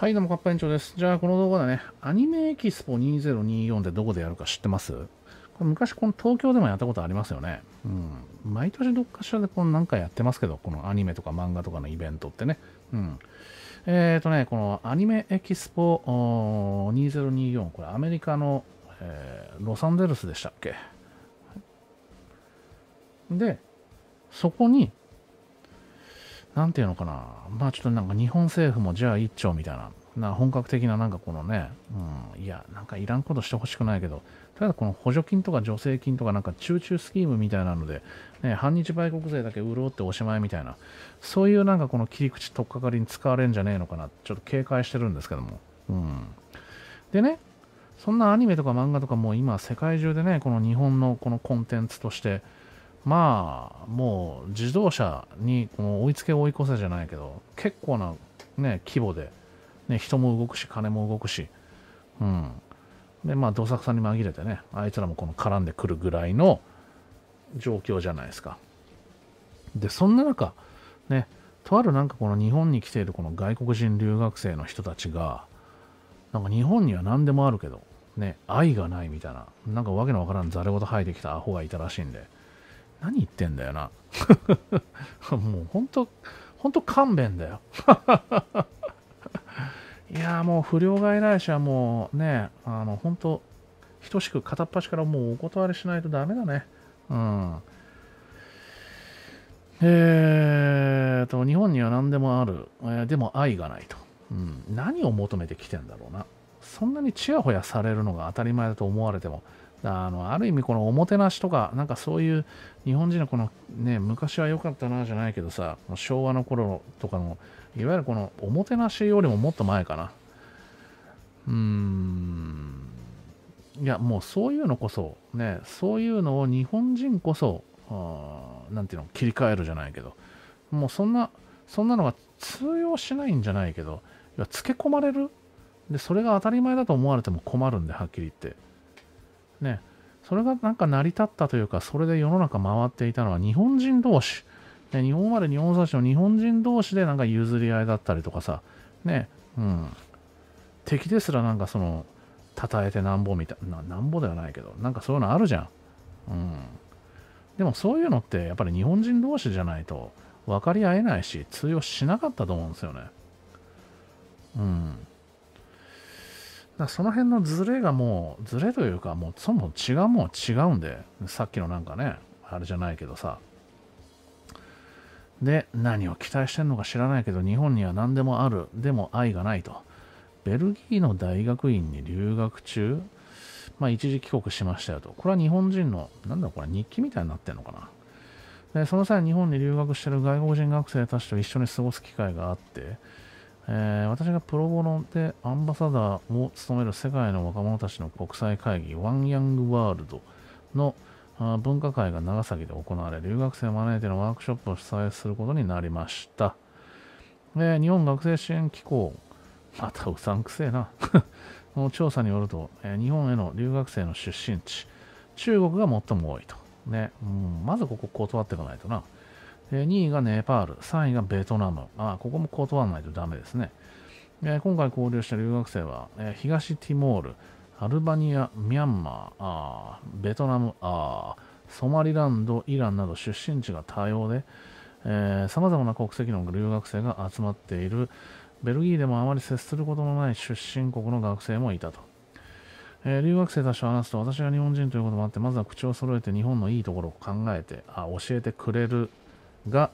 はい、どうも、かっぱ園長です。じゃあ、この動画でね、アニメエキスポ2024ってどこでやるか知ってますこれ昔、この東京でもやったことありますよね。うん。毎年どっかしらでこの何回やってますけど、このアニメとか漫画とかのイベントってね。うん。えっ、ー、とね、このアニメエキスポ2024、これアメリカの、えー、ロサンゼルスでしたっけで、そこに、なんていうのかな、まあちょっとなんか日本政府もじゃあ一丁みたいな、な本格的ななんかこのね、うん、いや、なんかいらんことしてほしくないけど、ただこの補助金とか助成金とかなんか中中スキームみたいなので、ね、反日売国税だけ潤っておしまいみたいな、そういうなんかこの切り口取っかかりに使われるんじゃねえのかな、ちょっと警戒してるんですけども。うん。でね、そんなアニメとか漫画とかも今世界中でね、この日本のこのコンテンツとして、まあ、もう自動車にこの追いつけ追い越せじゃないけど、結構な、ね、規模で、ね、人も動くし、金も動くし、うん。で、まあ、どさくさに紛れてね、あいつらもこの絡んでくるぐらいの状況じゃないですか。で、そんな中、ね、とあるなんかこの日本に来ているこの外国人留学生の人たちが、なんか日本には何でもあるけど、ね、愛がないみたいな、なんかわけのわからんざれど生えてきたアホがいたらしいんで、何言ってんだよな もう本当本当勘弁だよ いやもう不良外来者もうねあの本当等しく片っ端からもうお断りしないとダメだねうんえーと日本には何でもある、えー、でも愛がないと、うん、何を求めてきてんだろうなそんなにちやほやされるのが当たり前だと思われても、あのある意味このおもてなしとか、なんかそういう日本人のこのね、昔は良かったなじゃないけどさ、昭和の頃とかの、いわゆるこのおもてなしよりももっと前かな。うーん。いや、もうそういうのこそ、ね、そういうのを日本人こそ、なんていうの、切り替えるじゃないけど、もうそんな、そんなのが通用しないんじゃないけど、いや付け込まれるでそれが当たり前だと思われても困るんではっきり言ってねそれがなんか成り立ったというかそれで世の中回っていたのは日本人同士、ね、日本生まれ日本育ちの日本人同士でなんか譲り合いだったりとかさねうん敵ですらなんかその称えてなんぼみたいななんぼではないけどなんかそういうのあるじゃんうんでもそういうのってやっぱり日本人同士じゃないと分かり合えないし通用しなかったと思うんですよねうんだその辺のズレがもう、ズレというか、もうそもそも違うもん違うんで、さっきのなんかね、あれじゃないけどさ。で、何を期待してんのか知らないけど、日本には何でもある、でも愛がないと。ベルギーの大学院に留学中、まあ、一時帰国しましたよと。これは日本人の、なんだこれ、日記みたいになってんのかな。で、その際、日本に留学してる外国人学生たちと一緒に過ごす機会があって、えー、私がプロボノでアンバサダーを務める世界の若者たちの国際会議、ワンヤングワールドの文化会が長崎で行われ、留学生を招いてのワークショップを主催することになりました。えー、日本学生支援機構、またうさんくせえな。の 調査によると、えー、日本への留学生の出身地、中国が最も多いと。ね、うん、まずここ断っていかないとな。え2位がネパール、3位がベトナム。あここも断らないとダメですね。今回交流した留学生は、え東ティモール、アルバニア、ミャンマー、あーベトナムあー、ソマリランド、イランなど出身地が多様で、さまざまな国籍の留学生が集まっている、ベルギーでもあまり接することのない出身国の学生もいたと。えー、留学生たちと話すと私が日本人ということもあってまずは口を揃えて日本のいいところを考えてあ教えてくれるが、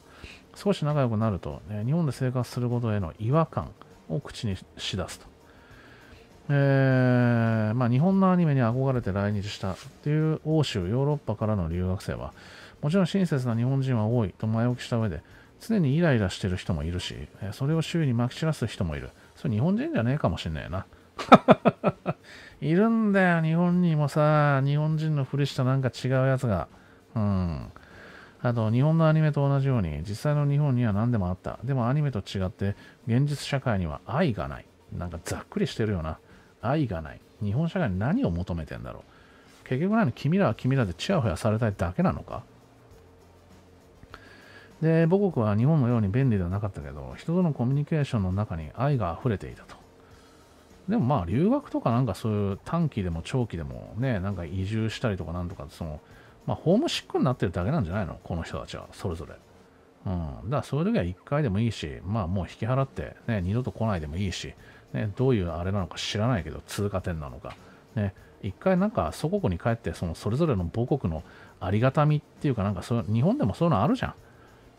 少し仲良くなると、ね、日本で生活することへの違和感を口にしだすと。えー、まあ、日本のアニメに憧れて来日したっていう欧州、ヨーロッパからの留学生は、もちろん親切な日本人は多いと前置きした上で、常にイライラしてる人もいるし、それを周囲にまき散らす人もいる。それ日本人じゃねえかもしんないな。いるんだよ、日本にもさ、日本人のふりしたなんか違うやつが。うん。あと、日本のアニメと同じように、実際の日本には何でもあった。でもアニメと違って、現実社会には愛がない。なんかざっくりしてるよな。愛がない。日本社会に何を求めてんだろう。結局に、君らは君らでチヤホヤされたいだけなのかで、母国は日本のように便利ではなかったけど、人とのコミュニケーションの中に愛が溢れていたと。でもまあ留学とかなんかそういう短期でも長期でもね、なんか移住したりとかなんとか、そのまあ、ホームシックになってるだけなんじゃないのこの人たちは、それぞれ。うん。だから、そういう時は1回でもいいし、まあ、もう引き払って、ね、二度と来ないでもいいし、ね、どういうあれなのか知らないけど、通過点なのか。ね、一回なんか祖国に帰って、そのそれぞれの母国のありがたみっていうか、なんかそう日本でもそういうのあるじゃん。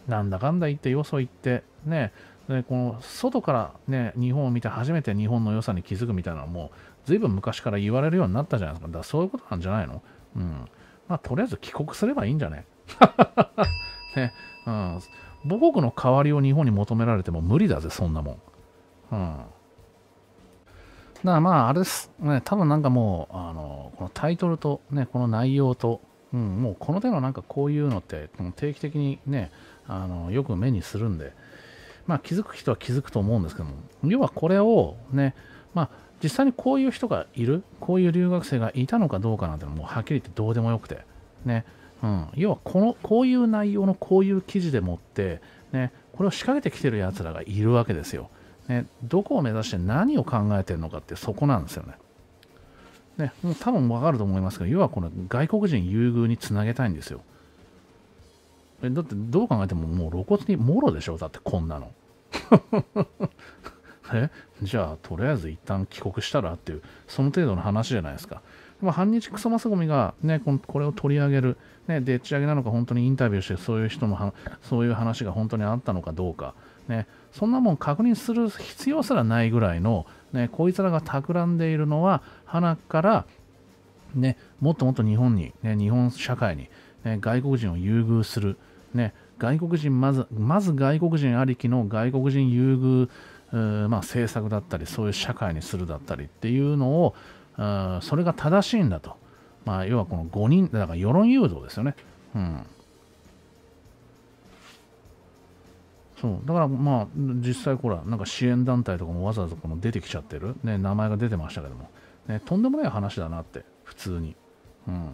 なんだかんだ言って、よそ行って、ね、でこの外からね、日本を見て初めて日本の良さに気づくみたいなのも、ずいぶん昔から言われるようになったじゃないですか。だからそういうことなんじゃないのうん。まあ、とりあえず帰国すればいいんじゃね ね、うん。母国の代わりを日本に求められても無理だぜ、そんなもん。うん。だからまあ、あれです。ね、多分なんかもう、あの、このタイトルと、ね、この内容と、うん、もうこの手のなんかこういうのって、定期的にね、あの、よく目にするんで、まあ気づく人は気づくと思うんですけども、要はこれをね、まあ、実際にこういう人がいる、こういう留学生がいたのかどうかなんてのもうはっきり言ってどうでもよくて、ね、うん、要はこのこういう内容のこういう記事でもって、ね、これを仕掛けてきてるやつらがいるわけですよ、ね。どこを目指して何を考えてるのかってそこなんですよね。ね、もう多分わかると思いますけど、要はこの外国人優遇につなげたいんですよ。だってどう考えてももう露骨にもろでしょだってこんなの。えじゃあとりあえず一旦帰国したらっていうその程度の話じゃないですか、まあ、反日クソマスゴミが、ね、ここれを取り上げる、ね、でっち上げなのか本当にインタビューしてそういう人のそういう話が本当にあったのかどうか、ね、そんなもん確認する必要すらないぐらいの、ね、こいつらが企んでいるのは鼻から、ね、もっともっと日本に、ね、日本社会に、ね、外国人を優遇する、ね、外国人まずまず外国人ありきの外国人優遇まあ、政策だったりそういう社会にするだったりっていうのをそれが正しいんだと、まあ、要はこの5人だから世論誘導ですよね、うん、そうだからまあ実際ほらなんか支援団体とかもわざわざこの出てきちゃってる、ね、名前が出てましたけども、ね、とんでもない話だなって普通に、うん、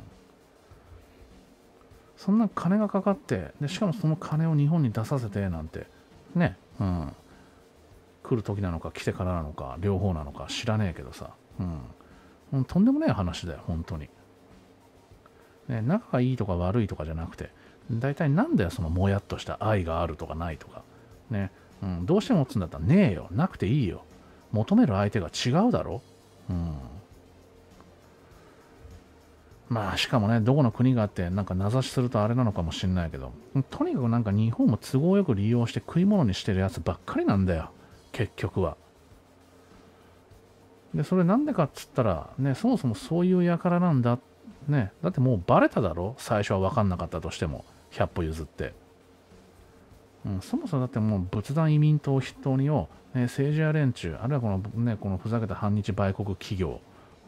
そんな金がかかってでしかもその金を日本に出させてなんてねうん来る時なのか来てからなのか両方なのか知らねえけどさ、うん、とんでもない話だよ本当に、ね、仲がいいとか悪いとかじゃなくて大体なんだよそのもやっとした愛があるとかないとかね、うん、どうして持つんだったらねえよなくていいよ求める相手が違うだろうんまあしかもねどこの国があってなんか名指しするとあれなのかもしんないけどとにかくなんか日本も都合よく利用して食い物にしてるやつばっかりなんだよ結局は。で、それなんでかっつったら、ね、そもそもそういう輩なんだ。ね、だってもうバレただろ最初は分かんなかったとしても、100歩譲って。うん、そもそもだってもう仏壇移民党筆頭にを、ね、政治や連中、あるいはこの,、ね、このふざけた反日売国企業、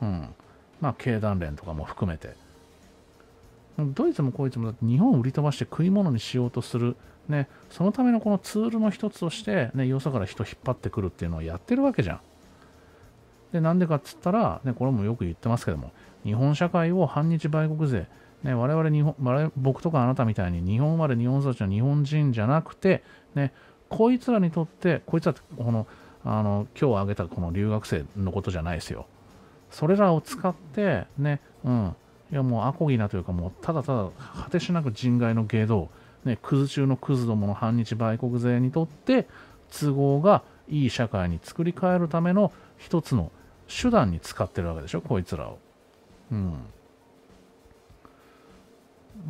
うん、まあ経団連とかも含めて、ドイツもこいつもだって日本を売り飛ばして食い物にしようとする、ね、そのためのこのツールの一つとして、ね、よそから人引っ張ってくるっていうのをやってるわけじゃん。で、なんでかっつったら、ね、これもよく言ってますけども、日本社会を反日売国税、ね、我々日本我々、僕とかあなたみたいに日本生まれ日本育ちの日本人じゃなくて、ね、こいつらにとって、こいつらってこの、あの、今日挙げたこの留学生のことじゃないですよ。それらを使って、ね、うん、やもうアコギなというかもうただただ果てしなく人外の芸道、ね、クズ中のクズどもの反日売国勢にとって都合がいい社会に作り変えるための一つの手段に使ってるわけでしょこいつらを。うん。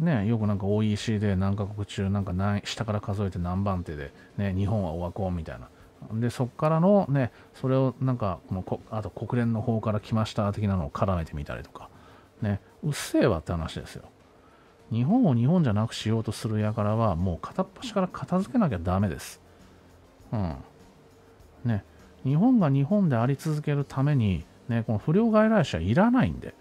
ね、よくなんか OEC で何カ国中なんか何下から数えて何番手で、ね、日本はオワコンみたいな。でそこからのねそれをなんかこのあと国連の方から来ました的なのを絡めてみたりとかね、うっせえわって話ですよ。日本を日本じゃなくしようとする輩は、もう片っ端から片付けなきゃダメです。うん。ね、日本が日本であり続けるために、ね、この不良外来者いらないんで。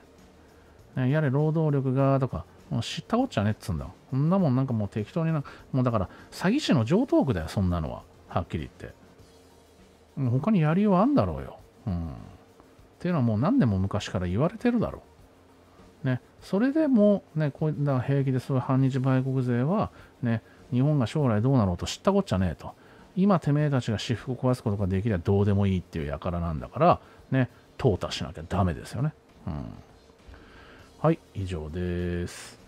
ね、やれ労働力がとか、もう知ったこっちゃねっつうんだ。そんなもんなんかもう適当にな、もうだから詐欺師の上等句だよ、そんなのは。はっきり言って。他にやりようあんだろうよ。うん。っていうのはもう何でも昔から言われてるだろう。ね、それでも、ね、こういったでそういう反日売国勢は、ね、日本が将来どうなろうと知ったこっちゃねえと。今、てめえたちが私服を壊すことができればどうでもいいっていう輩なんだから、ね、淘汰しなきゃだめですよね。うん。はい、以上です。